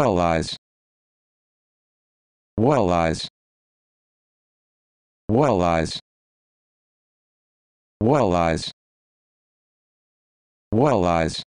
eyes. Well eyes. Well eyes.